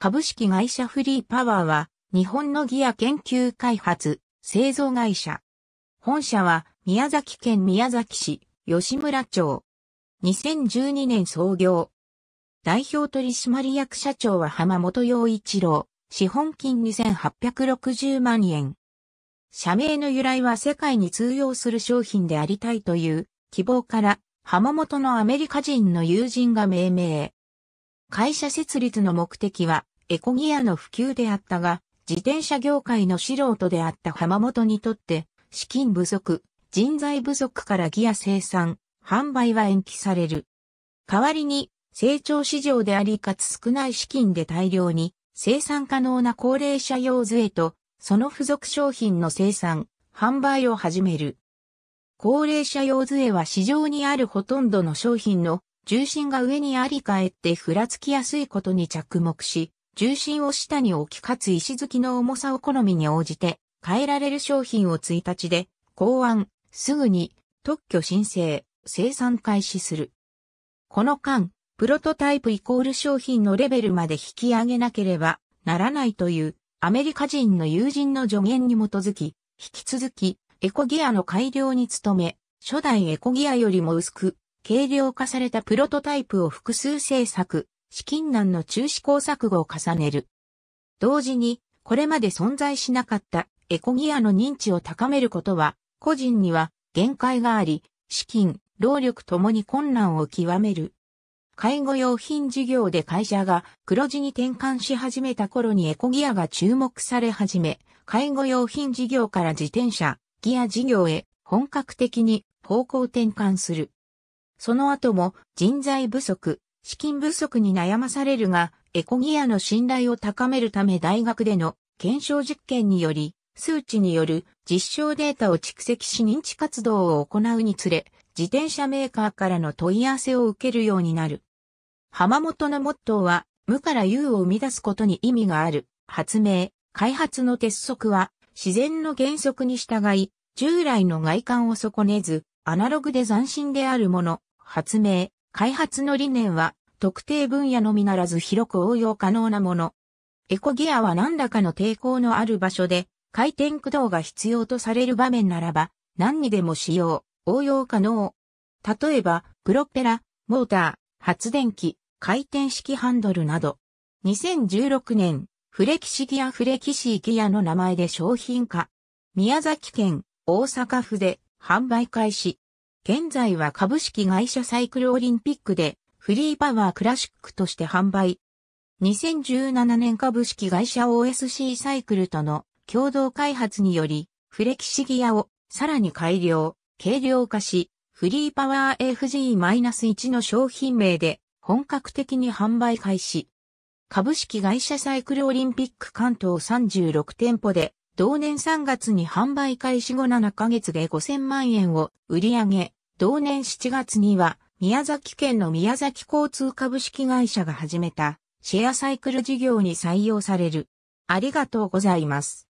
株式会社フリーパワーは、日本のギア研究開発、製造会社。本社は、宮崎県宮崎市、吉村町。2012年創業。代表取締役社長は浜本洋一郎。資本金2860万円。社名の由来は世界に通用する商品でありたいという希望から、浜本のアメリカ人の友人が命名。会社設立の目的はエコギアの普及であったが、自転車業界の素人であった浜本にとって、資金不足、人材不足からギア生産、販売は延期される。代わりに、成長市場でありかつ少ない資金で大量に生産可能な高齢者用杖と、その付属商品の生産、販売を始める。高齢者用杖は市場にあるほとんどの商品の重心が上にありかえってふらつきやすいことに着目し、重心を下に置きかつ石突きの重さを好みに応じて変えられる商品を1日で考案、すぐに特許申請、生産開始する。この間、プロトタイプイコール商品のレベルまで引き上げなければならないというアメリカ人の友人の助言に基づき、引き続きエコギアの改良に努め、初代エコギアよりも薄く軽量化されたプロトタイプを複数制作、資金難の中試行錯誤を重ねる。同時に、これまで存在しなかったエコギアの認知を高めることは、個人には限界があり、資金、労力ともに困難を極める。介護用品事業で会社が黒字に転換し始めた頃にエコギアが注目され始め、介護用品事業から自転車、ギア事業へ本格的に方向転換する。その後も人材不足、資金不足に悩まされるが、エコギアの信頼を高めるため大学での検証実験により、数値による実証データを蓄積し認知活動を行うにつれ、自転車メーカーからの問い合わせを受けるようになる。浜本のモットーは、無から有を生み出すことに意味がある。発明、開発の鉄則は、自然の原則に従い、従来の外観を損ねず、アナログで斬新であるもの、発明、開発の理念は、特定分野のみならず広く応用可能なもの。エコギアは何らかの抵抗のある場所で、回転駆動が必要とされる場面ならば、何にでも使用、応用可能。例えば、プロペラ、モーター、発電機、回転式ハンドルなど。2016年、フレキシギアフレキシギアの名前で商品化。宮崎県、大阪府で販売開始。現在は株式会社サイクルオリンピックでフリーパワークラシックとして販売。2017年株式会社 OSC サイクルとの共同開発により、フレキシギアをさらに改良、軽量化し、フリーパワー FG-1 の商品名で本格的に販売開始。株式会社サイクルオリンピック関東36店舗で同年3月に販売開始後7ヶ月で5000万円を売り上げ、同年7月には宮崎県の宮崎交通株式会社が始めたシェアサイクル事業に採用される。ありがとうございます。